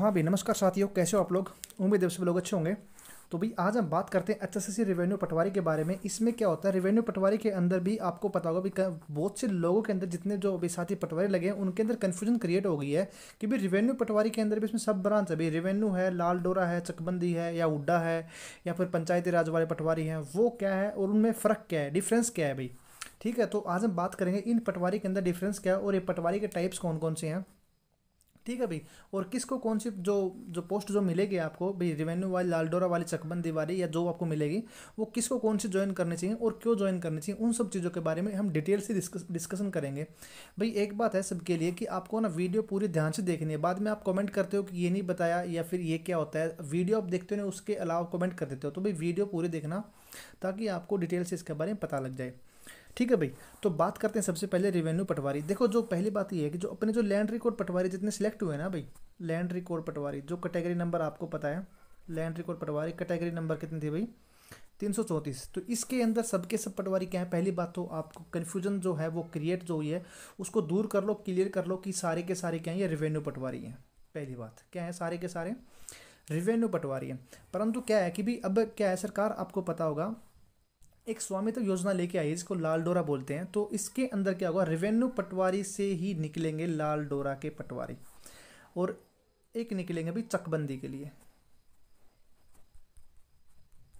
हाँ भाई नमस्कार साथियों कैसे हो आप लोग उम्मीद है सब लोग अच्छे होंगे तो भाई आज हम बात करते हैं एच रेवेन्यू पटवारी के बारे में इसमें क्या होता है रेवेन्यू पटवारी के अंदर भी आपको पता होगा भी बहुत से लोगों के अंदर जितने जो अभी साथी पटवारी लगे हैं उनके अंदर कन्फ्यूजन क्रिएट हो गई है कि भाई रेवेन्यू पटवारी के अंदर भी इसमें सब ब्रांच है भाई रेवेन्यू है लाल डोरा है चकबंदी है या उड्डा है या फिर पंचायती राज वाले पटवारी हैं वो क्या है और उनमें फ़र्क क्या है डिफरेंस क्या है भाई ठीक है तो आज हम बात करेंगे इन पटवारी के अंदर डिफरेंस क्या है और ये पटवारी के टाइप्स कौन कौन से हैं ठीक है भाई और किसको कौन सी जो जो पोस्ट जो मिलेगी आपको भाई रेवेन्यू वाली लालडोरा वाली चकबंदी वाली या जो आपको मिलेगी वो किसको कौन सी ज्वाइन करनी चाहिए और क्यों ज्वाइन करनी चाहिए उन सब चीज़ों के बारे में हम डिटेल से डिस्कशन करेंगे भाई एक बात है सबके लिए कि आपको ना वीडियो पूरी ध्यान से देखनी है बाद में आप कमेंट करते हो कि ये नहीं बताया या फिर ये क्या होता है वीडियो आप देखते हो ना उसके अलावा कमेंट कर देते हो तो भाई वीडियो पूरी देखना ताकि आपको डिटेल से इसके बारे में पता लग जाए ठीक है भाई तो बात करते हैं सबसे पहले रेवेन्यू पटवारी देखो जो पहली बात ये है कि जो अपने जो लैंड रिकॉर्ड पटवारी जितने सिलेक्ट हुए ना भाई लैंड रिकॉर्ड पटवारी जो कैटेगरी नंबर आपको पता है land record patwari category number कितनी थी भाई तीन सौ चौंतीस तो इसके अंदर सबके सब पटवारी क्या है पहली बात तो आपको कन्फ्यूजन जो है वो क्रिएट जो हुई है उसको दूर कर लो क्लियर कर लो कि सारे के सारे क्या हैं ये रेवेन्यू पटवारी हैं पहली बात क्या है सारे के सारे रेवेन्यू पटवारी हैं परंतु क्या है कि भी अब क्या है सरकार आपको पता होगा एक स्वामित्व तो योजना लेके आई जिसको लाल डोरा बोलते हैं तो इसके अंदर क्या होगा रेवेन्यू पटवारी से ही निकलेंगे लाल डोरा के पटवारी और एक निकलेंगे अभी चकबंदी के लिए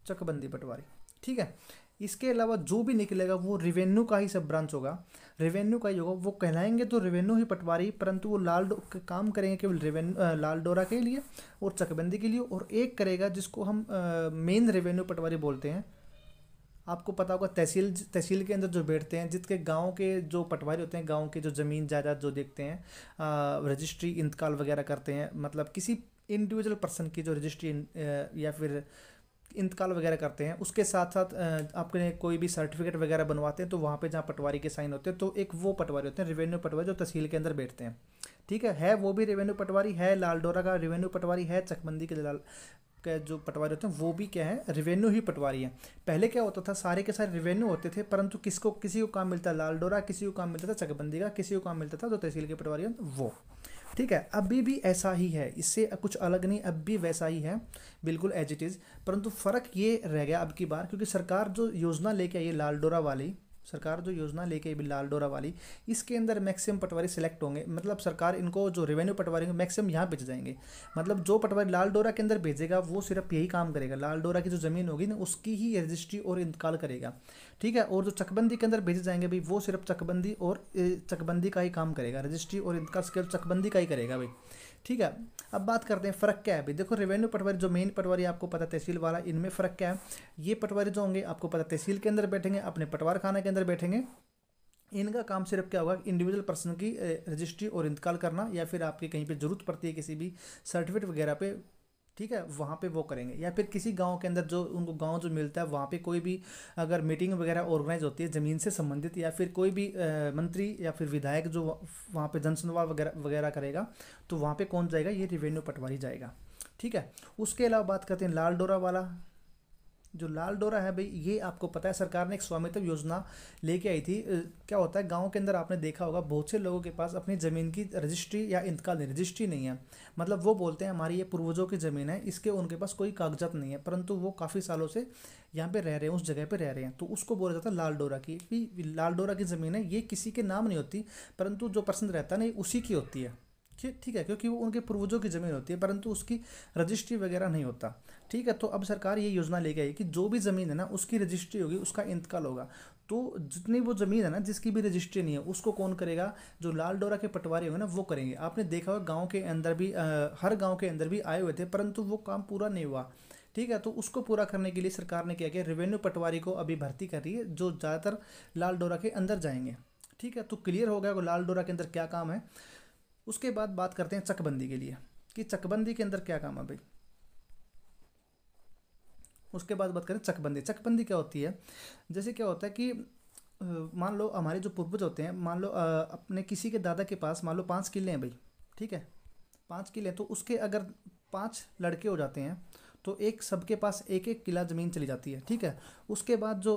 चकबंदी पटवारी ठीक है इसके अलावा जो भी निकलेगा वो रेवेन्यू का ही सब ब्रांच होगा रेवेन्यू का ही होगा वो कहलाएंगे तो रेवेन्यू ही पटवारी परंतु वो लाल काम करेंगे केवल रेवेन्यू लाल डोरा के लिए और चकबंदी के लिए और एक करेगा जिसको हम मेन रेवेन्यू पटवारी बोलते हैं आपको पता होगा तहसील तहसील के अंदर जो बैठते हैं जिसके गांव के जो पटवारी होते हैं गांव के जो ज़मीन जायदाद जो देखते हैं रजिस्ट्री इंतकाल वगैरह करते हैं मतलब किसी इंडिविजुअल पर्सन की जो रजिस्ट्री या फिर इंतकाल वगैरह करते हैं उसके साथ साथ आपके कोई भी सर्टिफिकेट वगैरह बनवाते हैं तो वहाँ पे जहाँ पटवारी के साइन होते हैं तो एक वो पटवारी होते हैं रेवेन्यू पटवारी जो तहसील के अंदर बैठते हैं ठीक है है वो भी रेवेन्यू पटवारी है लालडोरा का रेवेन्यू पटवारी है चकमंदी के लाल के जो पटवारी होते हैं वो भी क्या है रिवेन्यू ही पटवारी है पहले क्या होता था सारे के सारे रिवेन्यू होते थे परंतु किसको किसी को काम मिलता लालडोरा किसी को काम मिलता था चकबंदी का किसी को काम मिलता था जो तो तहसील के पटवारी होते वो ठीक है अभी भी ऐसा ही है इससे कुछ अलग नहीं अब भी वैसा ही है बिल्कुल एज इट इज़ परंतु फ़र्क ये रह गया अब की बार क्योंकि सरकार जो योजना लेके आई है लालडोरा वाली सरकार जो योजना लेके लाल डोरा वाली इसके अंदर मैक्सिमम पटवारी सिलेक्ट होंगे मतलब सरकार इनको जो रेवेन्यू पटवारी होंगे मैक्सिमम यहाँ भेज जाएंगे मतलब जो पटवारी लाल डोरा के अंदर भेजेगा वो सिर्फ यही काम करेगा लाल डोरा की जो ज़मीन होगी ना उसकी ही रजिस्ट्री और इंतकाल करेगा ठीक है और जो चकबंदी के अंदर भेजे जाएंगे भाई वो सिर्फ चकबंदी और चकबंदी का ही काम करेगा रजिस्ट्री और इंतकाल सिर्फ चकबंदी का ही करेगा भाई ठीक है अब बात करते हैं फ़र्क क्या है अभी देखो रेवेन्यू पटवारी जो मेन पटवारी आपको पता तहसील वाला इनमें फ़र्क क्या है ये पटवारी जो होंगे आपको पता तहसील के अंदर बैठेंगे अपने पटवार खाना के अंदर बैठेंगे इनका काम सिर्फ क्या होगा इंडिविजुअल पर्सन की रजिस्ट्री और इंतकाल करना या फिर आपके कहीं पे ज़रूरत पड़ती है किसी भी सर्टिफिकेट वगैरह पे ठीक है वहाँ पे वो करेंगे या फिर किसी गांव के अंदर जो उनको गांव जो मिलता है वहाँ पे कोई भी अगर मीटिंग वगैरह ऑर्गेनाइज होती है ज़मीन से संबंधित या फिर कोई भी मंत्री या फिर विधायक जो वहाँ पे जनसुनवा वगैरह वगैरह करेगा तो वहाँ पे कौन जाएगा ये रिवेन्यू पटवारी जाएगा ठीक है उसके अलावा बात करते हैं लाल डोरा वाला जो लाल डोरा है भाई ये आपको पता है सरकार ने एक स्वामित्व योजना लेके आई थी क्या होता है गांव के अंदर आपने देखा होगा बहुत से लोगों के पास अपनी ज़मीन की रजिस्ट्री या इंतकाल नहीं रजिस्ट्री नहीं है मतलब वो बोलते हैं हमारी ये पूर्वजों की ज़मीन है इसके उनके पास कोई कागजात नहीं है परंतु वो काफ़ी सालों से यहाँ पर रह रहे हैं उस जगह पर रह रहे हैं तो उसको बोला जाता है लाल डोरा की लाल डोरा की ज़मीन है ये किसी के नाम नहीं होती परंतु जो पर्सन रहता है ना उसी की होती है ठीक है क्योंकि वो उनके पूर्वजों की ज़मीन होती है परंतु उसकी रजिस्ट्री वगैरह नहीं होता ठीक है तो अब सरकार ये योजना लेके आई कि जो भी ज़मीन है ना उसकी रजिस्ट्री होगी उसका इंतकाल होगा तो जितनी वो ज़मीन है ना जिसकी भी रजिस्ट्री नहीं है उसको कौन करेगा जो लाल डोरा के पटवारी होंगे ना वो करेंगे आपने देखा होगा गाँव के अंदर भी आ, हर गाँव के अंदर भी आए हुए थे परंतु वो काम पूरा नहीं हुआ ठीक है तो उसको पूरा करने के लिए सरकार ने क्या किया रेवेन्यू पटवारी को अभी भर्ती कर रही है जो ज़्यादातर लाल डोरा के अंदर जाएंगे ठीक है तो क्लियर हो गया लाल डोरा के अंदर क्या काम है उसके बाद बात करते हैं चकबंदी के लिए कि चकबंदी के अंदर क्या काम है भाई उसके बाद बात करें चकबंदी चकबंदी क्या होती है जैसे क्या होता है कि मान लो हमारे जो पूर्वज होते हैं मान लो अपने किसी के दादा के पास मान लो पाँच किले हैं भाई ठीक है पाँच किले तो उसके अगर पाँच लड़के हो जाते हैं तो एक सबके पास एक एक किला ज़मीन चली जाती है ठीक है उसके बाद जो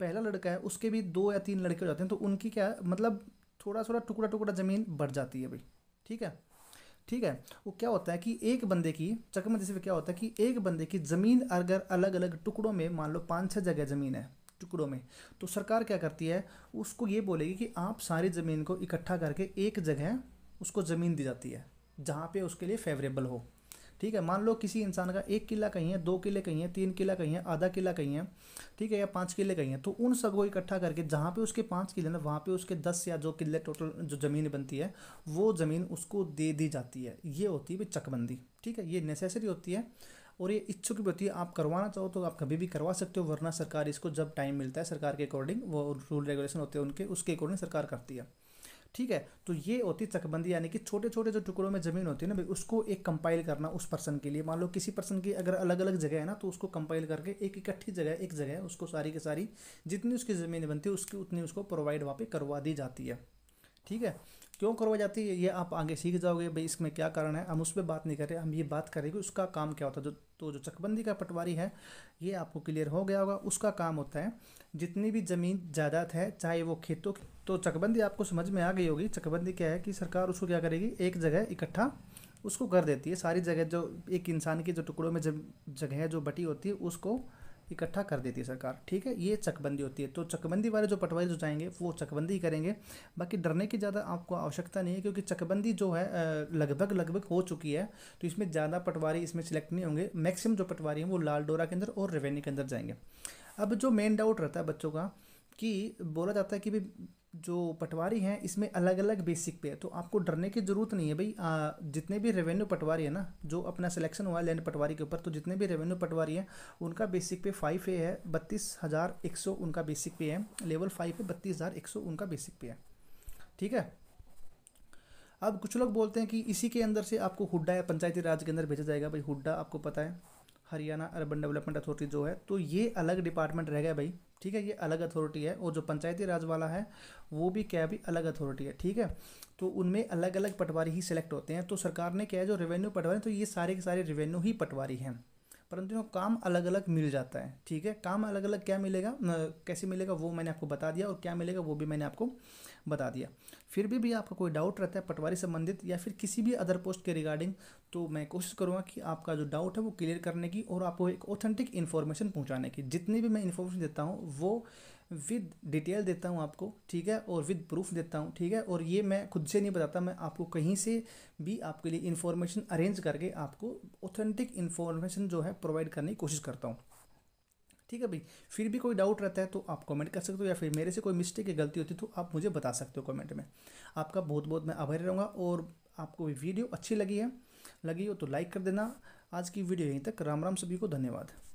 पहला लड़का है उसके भी दो या तीन लड़के हो जाते हैं तो उनकी क्या मतलब थोड़ा थोड़ा टुकड़ा टुकड़ा ज़मीन बढ़ जाती है भाई ठीक है ठीक है वो क्या होता है कि एक बंदे की चक्रमत जैसे क्या होता है कि एक बंदे की ज़मीन अगर अलग अलग टुकड़ों में मान लो पाँच छः जगह ज़मीन है टुकड़ों में तो सरकार क्या करती है उसको ये बोलेगी कि आप सारी ज़मीन को इकट्ठा करके एक जगह उसको ज़मीन दी जाती है जहाँ पे उसके लिए फेवरेबल हो ठीक है मान लो किसी इंसान का एक किला कहीं है दो किले कहीं है तीन किला कहीं है आधा किला कहीं है ठीक है या पाँच किले कहीं है तो उन सबको इकट्ठा करके जहाँ पे उसके पाँच किले ना वहाँ पे उसके दस या जो किले टोटल जो ज़मीन बनती है वो ज़मीन उसको दे दी जाती है ये होती है चकबंदी ठीक है ये नेसेसरी होती है और ये इच्छुक भी होती है आप करवाना चाहो तो आप कभी भी करवा सकते हो वरना सरकार इसको जब टाइम मिलता है सरकार के अकॉर्डिंग वो रूल रेगुलेशन होते हैं उनके उसके अकॉर्डिंग सरकार करती है ठीक है तो ये होती चकबंदी यानी कि छोटे छोटे जो टुकड़ों में ज़मीन होती है ना भाई उसको एक कंपाइल करना उस पर्सन के लिए मान लो किसी पर्सन की अगर अलग अलग जगह है ना तो उसको कंपाइल करके एक इकट्ठी जगह एक जगह उसको सारी की सारी जितनी उसकी ज़मीन बनती है उसकी उतनी उसको प्रोवाइड वहाँ पर करवा दी जाती है ठीक है क्यों करवाई जाती है ये आप आगे सीख जाओगे भाई इसमें क्या कारण है हम उस पर बात नहीं कर रहे हम ये बात करेंगे उसका काम क्या होता है जो तो जो चकबंदी का पटवारी है ये आपको क्लियर हो गया होगा उसका काम होता है जितनी भी ज़मीन जायदाद है चाहे वो खेतों की तो चकबंदी आपको समझ में आ गई होगी चकबंदी क्या है कि सरकार उसको क्या करेगी एक जगह इकट्ठा उसको कर देती है सारी जगह जो एक इंसान की जो टुकड़ों में जगह जो बटी होती है उसको इकट्ठा कर देती है सरकार ठीक है ये चकबंदी होती है तो चकबंदी वाले जो पटवारी जो जाएंगे वो चकबंदी करेंगे बाकी डरने की ज़्यादा आपको आवश्यकता नहीं है क्योंकि चकबंदी जो है लगभग लगभग हो चुकी है तो इसमें ज़्यादा पटवारी इसमें सिलेक्ट नहीं होंगे मैक्सिमम जो पटवारी हैं वो लाल डोरा के अंदर और रेवेन्यू के अंदर जाएंगे अब जो मेन डाउट रहता है बच्चों का कि बोला जाता है कि भी जो पटवारी हैं इसमें अलग अलग बेसिक पे है तो आपको डरने की ज़रूरत नहीं है भाई जितने भी रेवेन्यू पटवारी है ना जो अपना सिलेक्शन हुआ है लैंड पटवारी के ऊपर तो जितने भी रेवेन्यू पटवारी हैं उनका बेसिक पे फाइव ए है बत्तीस हज़ार एक सौ उनका बेसिक पे है लेवल फाइव पे बत्तीस हज़ार एक सौ उनका बेसिक पे है ठीक है अब कुछ लोग बोलते हैं कि इसी के अंदर से आपको हुड्डा या पंचायती राज के अंदर भेजा जाएगा भाई हुड्डा आपको पता है हरियाणा अर्बन डेवलपमेंट अथॉरिटी जो है तो ये अलग डिपार्टमेंट रह गया भाई ठीक है ये अलग अथॉरिटी है और जो पंचायती राज वाला है वो भी क्या भी अलग अथॉरिटी है ठीक है तो उनमें अलग अलग पटवारी ही सिलेक्ट होते हैं तो सरकार ने क्या है जो रेवेन्यू पटवारी तो ये सारे के सारे रेवेन्यू ही पटवारी हैं परंतु काम अलग अलग मिल जाता है ठीक है काम अलग अलग क्या मिलेगा कैसे मिलेगा वो मैंने आपको बता दिया और क्या मिलेगा वो भी मैंने आपको बता दिया फिर भी भी आपका कोई डाउट रहता है पटवारी संबंधित या फिर किसी भी अदर पोस्ट के रिगार्डिंग तो मैं कोशिश करूँगा कि आपका जो डाउट है वो क्लियर करने की और आपको एक ऑथेंटिक इन्फॉर्मेशन पहुँचाने की जितनी भी मैं इन्फॉर्मेशन देता हूँ वो विद डिटेल देता हूँ आपको ठीक है और विद प्रूफ देता हूँ ठीक है और ये मैं खुद से नहीं बताता मैं आपको कहीं से भी आपके लिए इन्फॉर्मेशन अरेंज करके आपको ऑथेंटिक इन्फॉर्मेशन जो है प्रोवाइड करने की कोशिश करता हूँ ठीक है भाई फिर भी कोई डाउट रहता है तो आप कमेंट कर सकते हो या फिर मेरे से कोई मिस्टेक या गलती होती है तो आप मुझे बता सकते हो कमेंट में आपका बहुत बहुत मैं आभारी रहूँगा और आपको वीडियो अच्छी लगी है लगी हो तो लाइक कर देना आज की वीडियो यहीं तक राम राम सभी को धन्यवाद